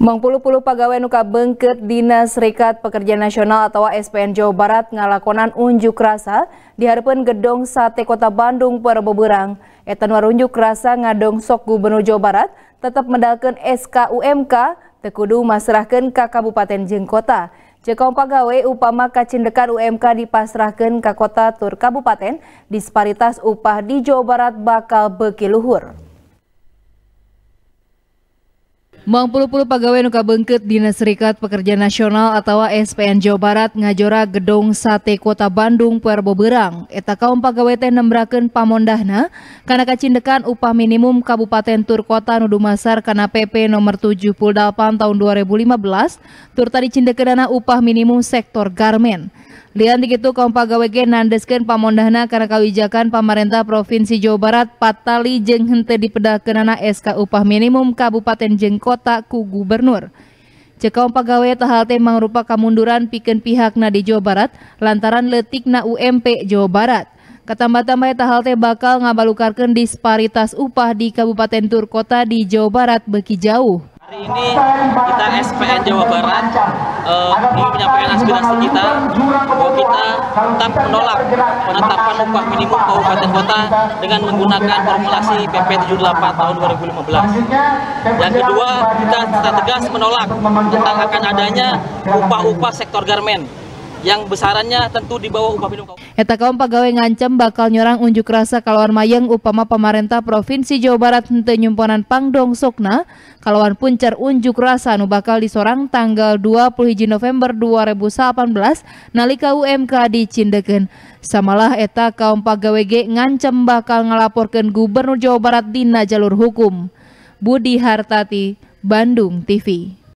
Mengpuluh-puluh pegawai nuka bengket Dinas Serikat Pekerja Nasional atau SPN Jawa Barat ngalakonan unjuk rasa di harapan gedung sate kota Bandung pada beberang. Etan warunjuk rasa ngadong sok gubernur Jawa Barat tetap mendalkan SKUMK tekudu masrahkan ke Kabupaten Jengkota. Kota. pegawai upama kacindekan UMK dipasrahkan ke kota tur kabupaten, disparitas upah di Jawa Barat bakal bekiluhur. Mang puluh pegawai nuka bengket Dinas Serikat Pekerja Nasional atau SPN Jawa Barat ngajora gedung sate kota Bandung Puerbo Berang. Eta kaum pegawai teh nembraken pamondahna karena kacindekan upah minimum Kabupaten Turkota Nudumasar karena PP nomor 78 tahun 2015 tur tadi upah minimum sektor garmen. Liantik begitu kaum pagawe ge nandeskeun pamondahna karena kawijakan pemerintah Provinsi Jawa Barat patali jeung hente dipedakeunana SK upah minimum kabupaten jeng kota ku gubernur. Cekaum pegawai tahalte kemunduran kamunduran pihak na di Jawa Barat lantaran letikna UMP Jawa Barat. kata tambah tahalte bakal ngabalukarkan disparitas upah di Kabupaten Tur Kota di Jawa Barat beki jauh. Hari ini kita SPN Jawa Barat uh, ingin menyampaikan aspirasi kita bahwa kita tetap menolak penetapan upah minimum kabupaten kota dengan menggunakan formulasi PP 78 tahun 2015. Yang kedua, kita tetap tegas menolak tentang akan adanya upah-upah sektor garmen yang besarannya tentu di bawah upah minimum. Eta kaum pegawai ngancem bakal nyorang unjuk rasa kalauan mayang upama pemerintah Provinsi Jawa Barat henteu nyumponan pangdong sokna kalauan puncer unjuk rasa nu bakal disorang tanggal 21 November 2018 nalika UMK di Cindeken. Samalah eta kaum pegawai ge ngancem bakal ngalaporkan Gubernur Jawa Barat dina jalur hukum. Budi Hartati, Bandung TV.